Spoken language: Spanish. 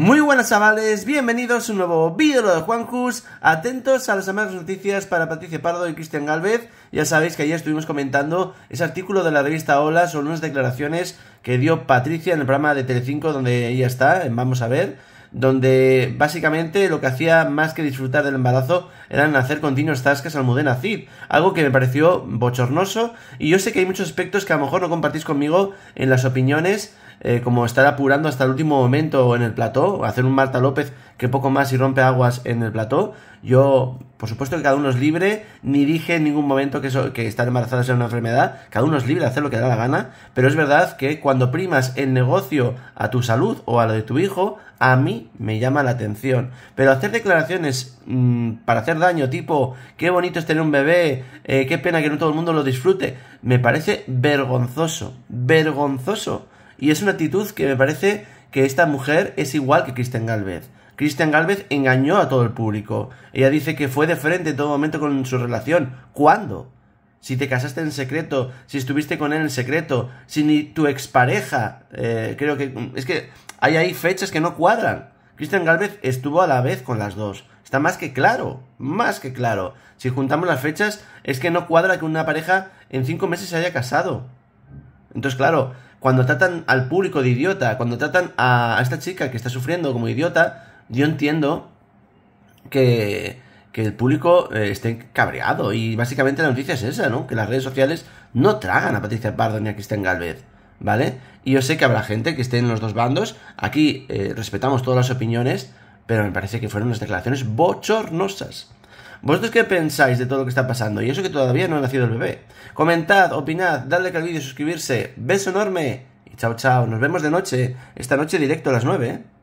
Muy buenas chavales, bienvenidos a un nuevo vídeo de Juan Juanjus, atentos a las amables noticias para Patricia Pardo y Cristian Galvez, ya sabéis que ayer estuvimos comentando ese artículo de la revista Hola sobre unas declaraciones que dio Patricia en el programa de Telecinco donde ella está, Vamos a ver, donde básicamente lo que hacía más que disfrutar del embarazo eran hacer continuos tascas al Mudena Cid, algo que me pareció bochornoso y yo sé que hay muchos aspectos que a lo mejor no compartís conmigo en las opiniones, eh, como estar apurando hasta el último momento en el plató, hacer un Marta López que poco más y rompe aguas en el plató. Yo, por supuesto que cada uno es libre, ni dije en ningún momento que, eso que estar embarazada sea una enfermedad, cada uno es libre de hacer lo que da la gana, pero es verdad que cuando primas el negocio a tu salud o a lo de tu hijo, a mí me llama la atención. Pero hacer declaraciones mm, para hacer daño, tipo, qué bonito es tener un bebé, eh, qué pena que no todo el mundo lo disfrute, me parece vergonzoso, vergonzoso. Y es una actitud que me parece que esta mujer es igual que Cristian Galvez. Cristian Galvez engañó a todo el público. Ella dice que fue de frente en todo momento con su relación. ¿Cuándo? Si te casaste en secreto, si estuviste con él en secreto, si ni tu expareja, eh, creo que... Es que hay ahí fechas que no cuadran. Cristian Galvez estuvo a la vez con las dos. Está más que claro, más que claro. Si juntamos las fechas, es que no cuadra que una pareja en cinco meses se haya casado. Entonces, claro, cuando tratan al público de idiota, cuando tratan a, esta chica que está sufriendo como idiota, yo entiendo que, el público eh, esté cabreado. Y básicamente la noticia es esa, ¿no? Que las redes sociales no tragan a Patricia Pardo ni a Cristian Galvez. ¿Vale? Y yo sé que habrá gente que esté en los dos bandos. Aquí eh, respetamos todas las opiniones, pero me parece que fueron unas declaraciones bochornosas. ¿Vosotros qué pensáis de todo lo que está pasando? Y eso que todavía no ha nacido el bebé. Comentad, opinad, dadle al vídeo y suscribirse. Beso enorme. Y chao, chao. Nos vemos de noche. Esta noche directo a las 9.